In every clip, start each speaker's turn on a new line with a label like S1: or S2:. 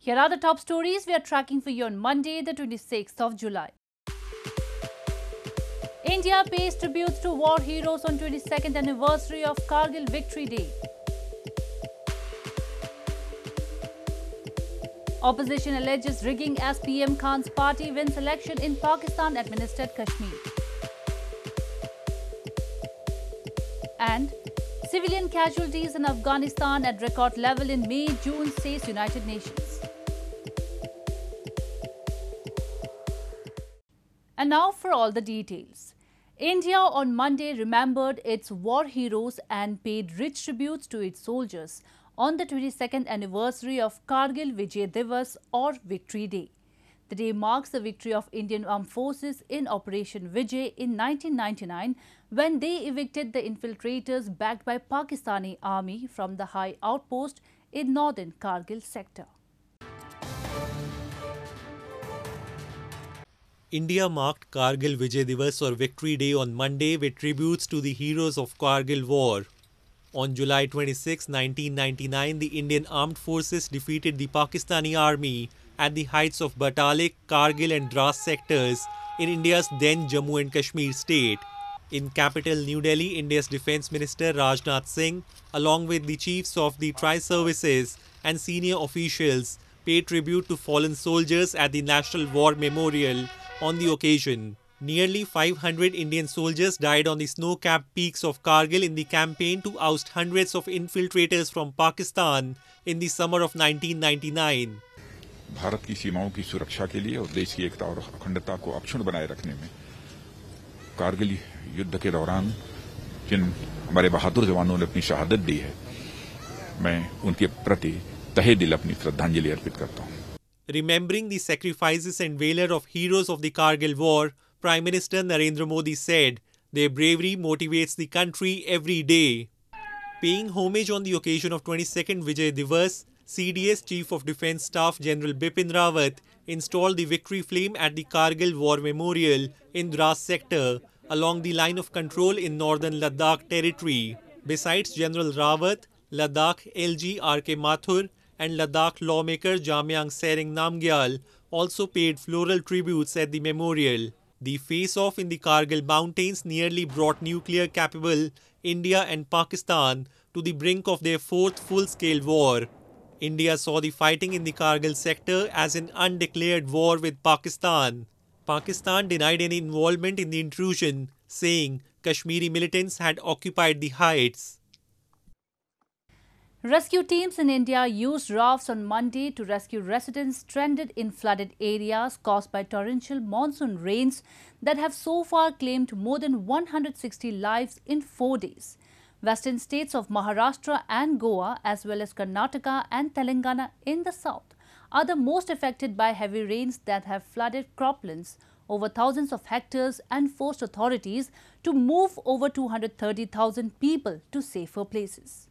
S1: Here are the top stories we are tracking for you on Monday, the 26th of July. India pays tributes to war heroes on 22nd anniversary of Kargil Victory Day. Opposition alleges rigging as PM Khan's party wins election in Pakistan-administered Kashmir. And civilian casualties in Afghanistan at record level in May-June, says United Nations. And now for all the details. India on Monday remembered its war heroes and paid rich tributes to its soldiers on the 22nd anniversary of Kargil Vijay Divas or Victory Day. The day marks the victory of Indian armed forces in Operation Vijay in 1999 when they evicted the infiltrators backed by Pakistani army from the high outpost in northern Kargil sector.
S2: India marked Kargil Vijay Divas or Victory Day on Monday with tributes to the heroes of Kargil War. On July 26, 1999, the Indian Armed Forces defeated the Pakistani Army at the heights of Batalik, Kargil and Dras sectors in India's then Jammu and Kashmir state. In capital New Delhi, India's Defence Minister Rajnath Singh, along with the chiefs of the tri-services and senior officials, paid tribute to fallen soldiers at the National War Memorial on the occasion. Nearly 500 Indian soldiers died on the snow-capped peaks of Kargil in the campaign to oust hundreds of infiltrators from Pakistan in the summer of 1999. Bharat की सीमाओं की सुरक्षा के लिए और देश की एकता और अखंडता को अक्षुण बनाए रखने में कारगिल युद्ध के दौरान जिन हमारे बहादुर जवानों ने अपनी शहादत दी है मैं उनके प्रति तहे दिल अपनी श्रद्धांजलि अर्पित करता हूँ Remembering the sacrifices and valor of heroes of the Kargil War, Prime Minister Narendra Modi said, Their bravery motivates the country every day. Paying homage on the occasion of 22nd Vijay Divas, CDS Chief of Defence Staff General Bipin Rawat installed the victory flame at the Kargil War Memorial in Dras sector along the line of control in northern Ladakh territory. Besides General Rawat, Ladakh LG R.K. Mathur and Ladakh lawmaker Jamyang Sering Namgyal also paid floral tributes at the memorial. The face-off in the Kargil mountains nearly brought nuclear-capable India and Pakistan to the brink of their fourth full-scale war. India saw the fighting in the Kargil sector as an undeclared war with Pakistan. Pakistan denied any involvement in the intrusion, saying Kashmiri militants had occupied the heights.
S1: Rescue teams in India used rafts on Monday to rescue residents stranded in flooded areas caused by torrential monsoon rains that have so far claimed more than 160 lives in four days. Western states of Maharashtra and Goa, as well as Karnataka and Telangana in the south, are the most affected by heavy rains that have flooded croplands over thousands of hectares and forced authorities to move over 230,000 people to safer places.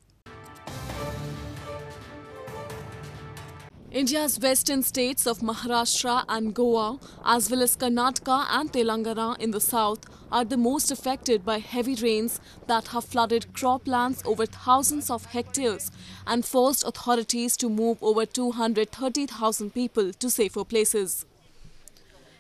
S3: India's western states of Maharashtra and Goa, as well as Karnataka and Telangana in the south, are the most affected by heavy rains that have flooded croplands over thousands of hectares and forced authorities to move over 230,000 people to safer places.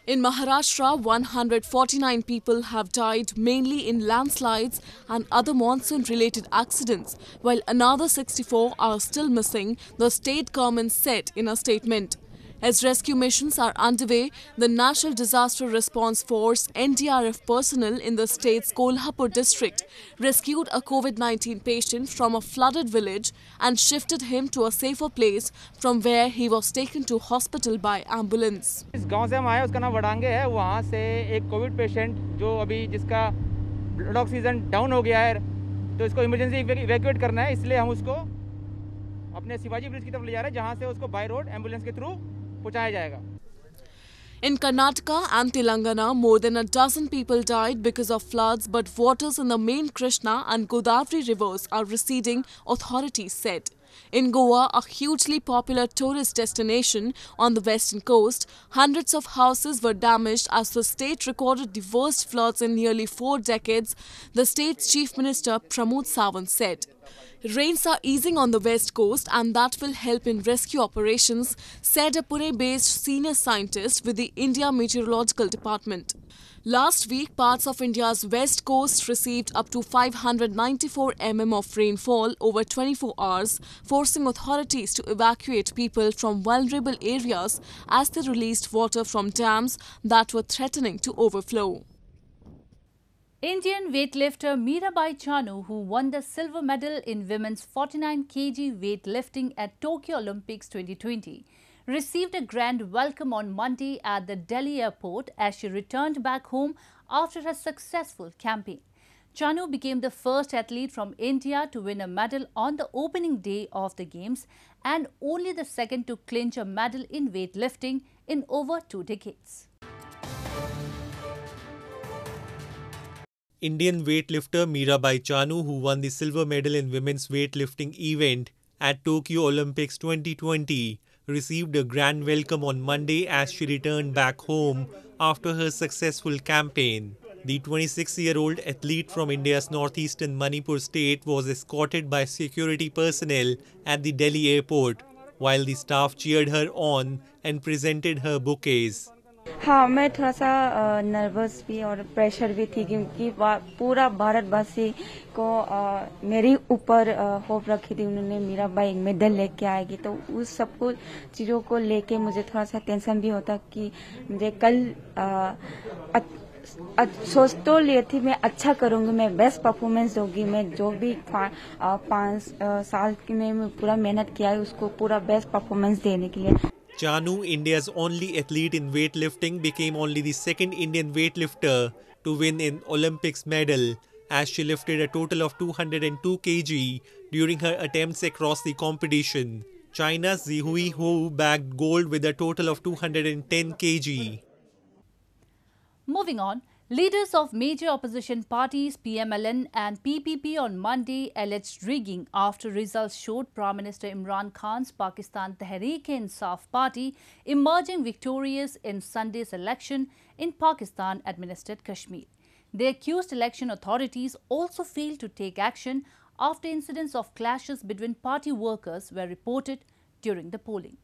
S3: In Maharashtra, 149 people have died mainly in landslides and other monsoon-related accidents, while another 64 are still missing, the state government said in a statement. As rescue missions are underway, the National Disaster Response Force NDRF personnel in the state's Kolhapur district rescued a COVID-19 patient from a flooded village and shifted him to a safer place from where he was taken to hospital by ambulance. This गांव से हम आए
S2: उसका नाम वडांगे है वहां से एक कोविड पेशेंट जो अभी जिसका ब्लड oxygen down, हो गया है to इसको इमरजेंसी इवैक्यूएट करना है इसलिए हम उसको अपने Shivaji ब्रिज की तरफ ले जा रहे हैं जहाँ से उसको बाय पहुँचाया जाएगा
S3: In Karnataka and Telangana, more than a dozen people died because of floods, but waters in the main Krishna and Godavari rivers are receding, authorities said. In Goa, a hugely popular tourist destination on the western coast, hundreds of houses were damaged as the state recorded the worst floods in nearly four decades, the state's chief minister Pramod Sawant said. Rains are easing on the west coast and that will help in rescue operations, said a Pune-based senior scientist with the India Meteorological Department. Last week, parts of India's west coast received up to 594 mm of rainfall over 24 hours, forcing authorities to evacuate people from vulnerable areas as they released water from dams that were threatening to overflow. Indian weightlifter
S1: Mirabai Chanu, who won the silver medal in women's 49 kg weightlifting at Tokyo Olympics 2020, received a grand welcome on Monday at the Delhi airport as she returned back home after her successful campaign. Chanu became the first athlete from India to win a medal on the opening day of the Games and only the second to clinch a medal in weightlifting in over two decades.
S2: Indian weightlifter Mirabai Chanu, who won the silver medal in women's weightlifting event at Tokyo Olympics 2020, received a grand welcome on Monday as she returned back home after her successful campaign. The 26-year-old athlete from India's northeastern Manipur state was escorted by security personnel at the Delhi airport, while the staff cheered her on and presented her bouquets.
S3: हाँ मैं थोड़ा सा nervous भी और pressure भी थी क्योंकि पूरा भारतवासी को मेरे ऊपर होप रखी थी उन्होंने मेरा भाई मेडल लेके आएगी तो उस सब कुछ चीज़ों को लेके मुझे थोड़ा सा टेंशन भी होता कि मुझे कल आ, सोच तो लिए थी मैं अच्छा करूंगी मैं बेस्ट परफॉर्मेंस दूंगी मैं जो भी पांच साल में पूरा मेहनत किया है उसको पूरा बेस्ट परफॉर्मेंस देने के लिए
S2: Janu, India's only athlete in weightlifting, became only the second Indian weightlifter to win an Olympics medal as she lifted a total of 202 kg during her attempts across the competition. China's Zihui Hu bagged gold with a total of 210 kg.
S1: Moving on, Leaders of major opposition parties PMLN and PPP on Monday alleged rigging after results showed Prime Minister Imran Khan's Pakistan Tehreek-e-Insaf party emerging victorious in Sunday's election in Pakistan-administered Kashmir. They accused election authorities also failed to take action after incidents of clashes between party workers were reported during the polling.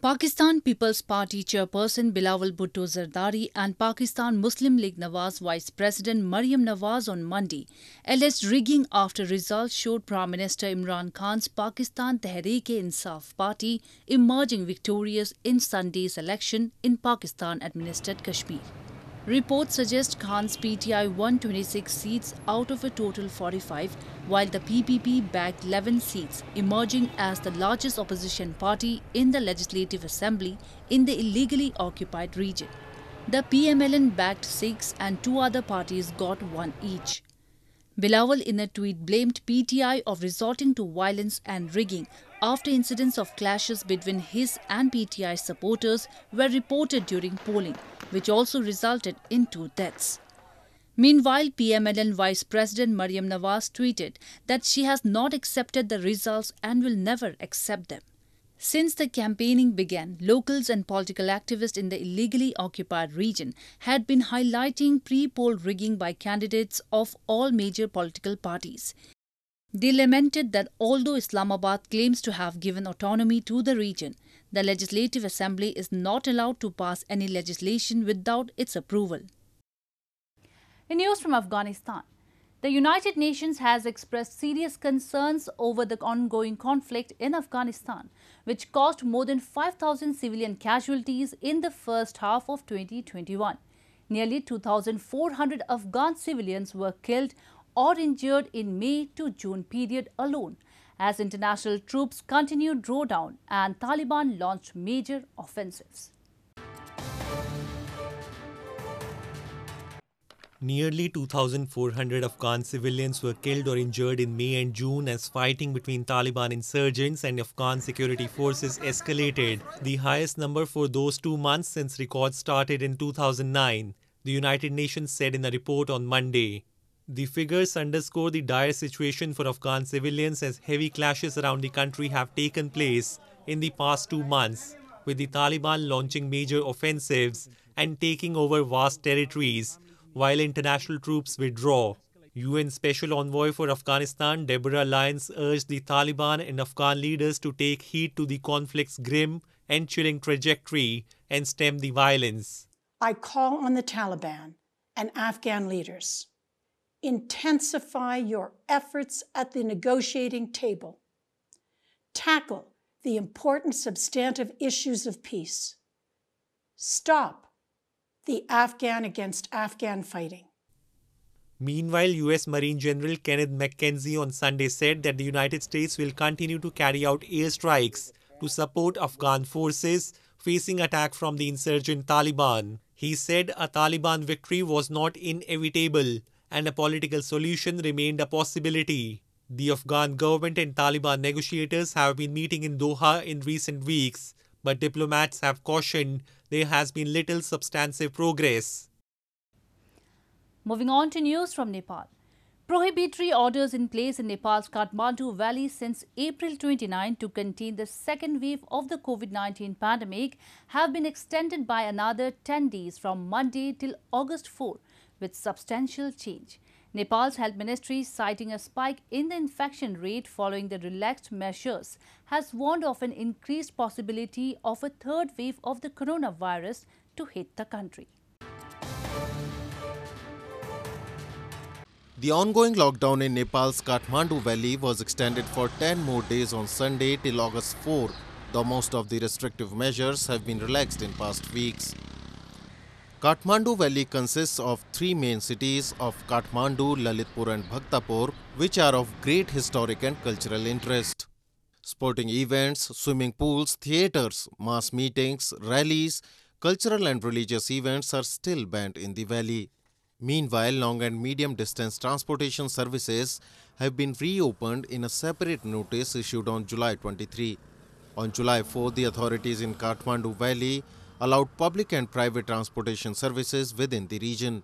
S1: Pakistan People's Party chairperson Bilawal Bhutto Zardari and Pakistan Muslim League Nawaz Vice President Maryam Nawaz on Monday alleged rigging after results showed Prime Minister Imran Khan's Pakistan Tehreek-e-Insaf party emerging victorious in Sunday's election in Pakistan-administered Kashmir. Reports suggest Khan's PTI won 26 seats out of a total 45, while the PPP bagged 11 seats, emerging as the largest opposition party in the Legislative Assembly in the illegally occupied region. The PMLN bagged six and two other parties got one each. Bilawal in a tweet blamed PTI of resorting to violence and rigging after incidents of clashes between his and PTI supporters were reported during polling, which also resulted in two deaths. Meanwhile, PMLN Vice President Mariam Nawaz tweeted that she has not accepted the results and will never accept them. Since the campaigning began, locals and political activists in the illegally occupied region had been highlighting pre poll rigging by candidates of all major political parties. They lamented that although Islamabad claims to have given autonomy to the region, the Legislative Assembly is not allowed to pass any legislation without its approval. In news from Afghanistan, the United Nations has expressed serious concerns over the ongoing conflict in Afghanistan, which caused more than 5,000 civilian casualties in the first half of 2021. Nearly 2,400 Afghan civilians were killed or injured in May to June period alone as international troops continued drawdown and Taliban launched major offensives.
S2: Nearly 2,400 Afghan civilians were killed or injured in May and June as fighting between Taliban insurgents and Afghan security forces escalated, the highest number for those two months since records started in 2009, the United Nations said in a report on Monday. The figures underscore the dire situation for Afghan civilians as heavy clashes around the country have taken place in the past two months, with the Taliban launching major offensives and taking over vast territories while international troops withdraw. UN Special Envoy for Afghanistan Deborah Lyons urged the Taliban and Afghan leaders to take heed to the conflict's grim and chilling trajectory and stem the violence.
S1: I call on the Taliban and Afghan leaders intensify your efforts at the negotiating table. Tackle the important substantive issues of peace. Stop the Afghan against Afghan fighting.
S2: Meanwhile, U.S. Marine General Kenneth McKenzie on Sunday said that the United States will continue to carry out airstrikes to support Afghan forces facing attack from the insurgent Taliban. He said a Taliban victory was not inevitable and a political solution remained a possibility. The Afghan government and Taliban negotiators have been meeting in Doha in recent weeks, but diplomats have cautioned there has been little substantive progress.
S1: Moving on to news from Nepal. Prohibitory orders in place in Nepal's Kathmandu Valley since April 29 to contain the second wave of the COVID-19 pandemic have been extended by another 10 days from Monday till August 4 with substantial change. Nepal's health ministry, citing a spike in the infection rate following the relaxed measures, has warned of an increased possibility of a third wave of the coronavirus to hit the country.
S4: The ongoing lockdown in Nepal's Kathmandu Valley was extended for 10 more days on Sunday till August 4, though most of the restrictive measures have been relaxed in past weeks. Kathmandu Valley consists of three main cities of Kathmandu, Lalitpur and Bhaktapur, which are of great historic and cultural interest. Sporting events, swimming pools, theatres, mass meetings, rallies, cultural and religious events are still banned in the valley. Meanwhile, long and medium distance transportation services have been reopened in a separate notice issued on July 23. On July 4, the authorities in Kathmandu Valley allowed public and private transportation services within the region.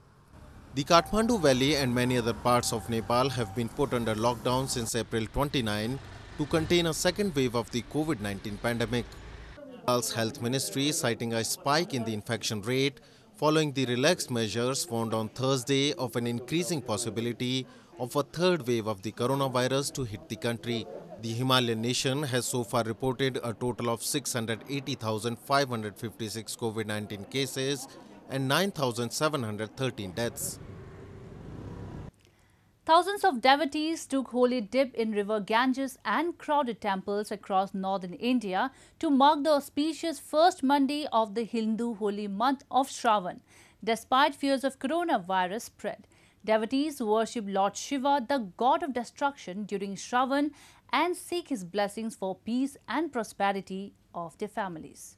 S4: The Kathmandu Valley and many other parts of Nepal have been put under lockdown since April 29 to contain a second wave of the COVID-19 pandemic. Nepal's health ministry citing a spike in the infection rate following the relaxed measures warned on Thursday of an increasing possibility of a third wave of the coronavirus to hit the country. The Himalayan nation has so far reported a total of 680,556 COVID 19 cases and 9,713 deaths.
S1: Thousands of devotees took holy dip in river Ganges and crowded temples across northern India to mark the auspicious first Monday of the Hindu holy month of Shravan, despite fears of coronavirus spread. Devotees worship Lord Shiva, the god of destruction, during Shravan and seek his blessings for peace and prosperity of their families.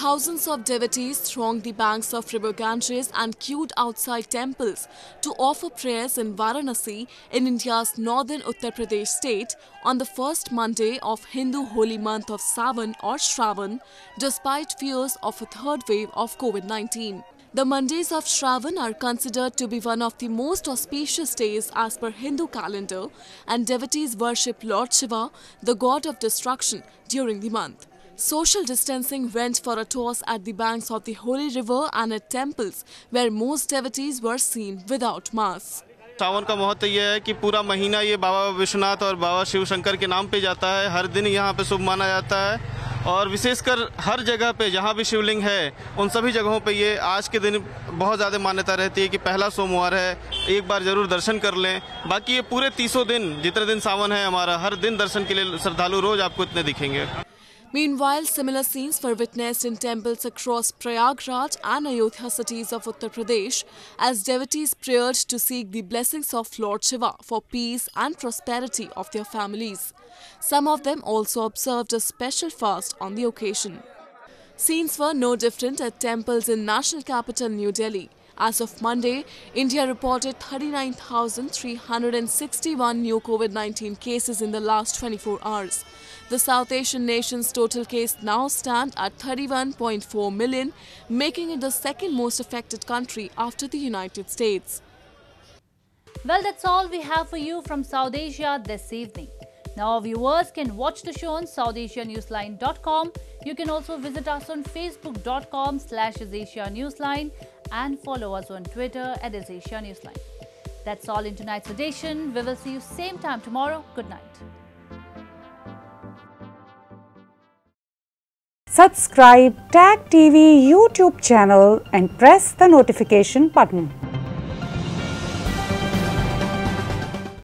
S3: Thousands of devotees thronged the banks of river Ganges and queued outside temples to offer prayers in Varanasi in India's northern Uttar Pradesh state on the first Monday of Hindu holy month of Savan or Shravan despite fears of a third wave of COVID-19. The Mondays of Shravan are considered to be one of the most auspicious days as per Hindu calendar and devotees worship Lord Shiva, the god of destruction, during the month. Social distancing went for a toss at the banks of the Holy River and at temples, where most devotees were seen without masks.
S4: सावन का महत्व यह है कि पूरा महीना ये बाबा विश्वनाथ और बाबा शिव शंकर के नाम पे जाता है हर दिन यहाँ पे शुभ माना जाता है और विशेषकर हर जगह पे जहाँ भी शिवलिंग है उन सभी जगहों पे ये आज के दिन बहुत ज़्यादा मान्यता रहती है कि पहला सोमवार है एक बार ज़रूर दर्शन कर लें बाकी ये पूरे तीसों दिन जितने दिन सावन है हमारा हर दिन दर्शन के लिए श्रद्धालु रोज़ आपको इतने दिखेंगे
S3: Meanwhile, similar scenes were witnessed in temples across Prayagraj and Ayodhya cities of Uttar Pradesh as devotees prayed to seek the blessings of Lord Shiva for peace and prosperity of their families. Some of them also observed a special fast on the occasion. Scenes were no different at temples in national capital New Delhi. As of Monday, India reported 39,361 new COVID-19 cases in the last 24 hours. The South Asian nation's total case now stand at 31.4 million, making it the second most affected country after the United States. Well, that's all we have for you from South Asia this evening.
S1: Now, viewers can watch the show on SouthAsiaNewsline.com. You can also visit us on Facebook.com slash Newsline and follow us on Twitter at Asia Newsline. That's all in tonight's edition. We will see you same time tomorrow. Good night. Subscribe Tag TV YouTube channel and press the notification button.